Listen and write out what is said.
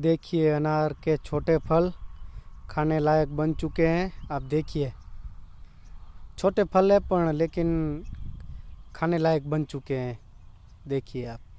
देखिए अनार के छोटे फल खाने लायक बन चुके हैं आप देखिए छोटे फल है पर लेकिन खाने लायक बन चुके हैं देखिए आप